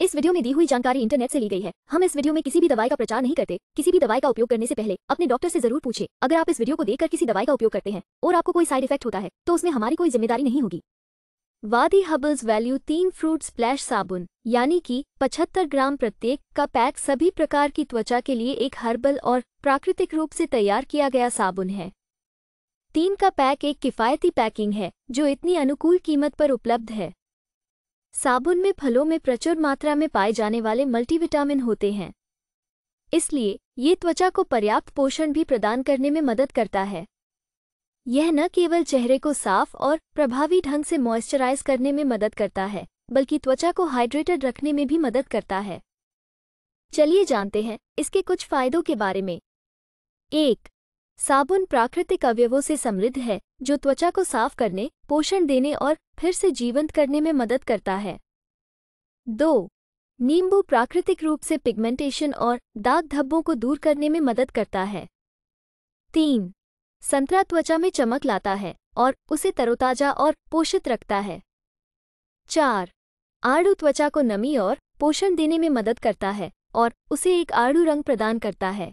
इस वीडियो में दी हुई जानकारी इंटरनेट से ली गई है हम इस वीडियो में किसी भी दवाई का प्रचार नहीं करते किसी भी दवाई का उपयोग करने से पहले अपने डॉक्टर से जरूर पूछे अगर आप इस वीडियो को देखकर किसी दवाई का उपयोग करते हैं और आपको कोई साइड इफेक्ट होता है तो उसमें हमारी कोई जिम्मेदारी नहीं होगी वादी हबल्स वैल्यू तीन फ्रूट स्प्लैश साबुन यानी कि पचहत्तर ग्राम प्रत्येक का पैक सभी प्रकार की त्वचा के लिए एक हर्बल और प्राकृतिक रूप से तैयार किया गया साबुन है तीन का पैक एक किफ़ायती पैकिंग है जो इतनी अनुकूल कीमत पर उपलब्ध है साबुन में फलों में प्रचुर मात्रा में पाए जाने वाले मल्टीविटामिन होते हैं इसलिए ये त्वचा को पर्याप्त पोषण भी प्रदान करने में मदद करता है यह न केवल चेहरे को साफ और प्रभावी ढंग से मॉइस्चराइज करने में मदद करता है बल्कि त्वचा को हाइड्रेटेड रखने में भी मदद करता है चलिए जानते हैं इसके कुछ फायदों के बारे में एक साबुन प्राकृतिक अवयवों से समृद्ध है जो त्वचा को साफ करने पोषण देने और फिर से जीवंत करने में मदद करता है दो नींबू प्राकृतिक रूप से पिगमेंटेशन और दाग धब्बों को दूर करने में मदद करता है तीन संतरा त्वचा में चमक लाता है और उसे तरोताजा और पोषित रखता है चार आड़ू त्वचा को नमी और पोषण देने में मदद करता है और उसे एक आड़ू रंग प्रदान करता है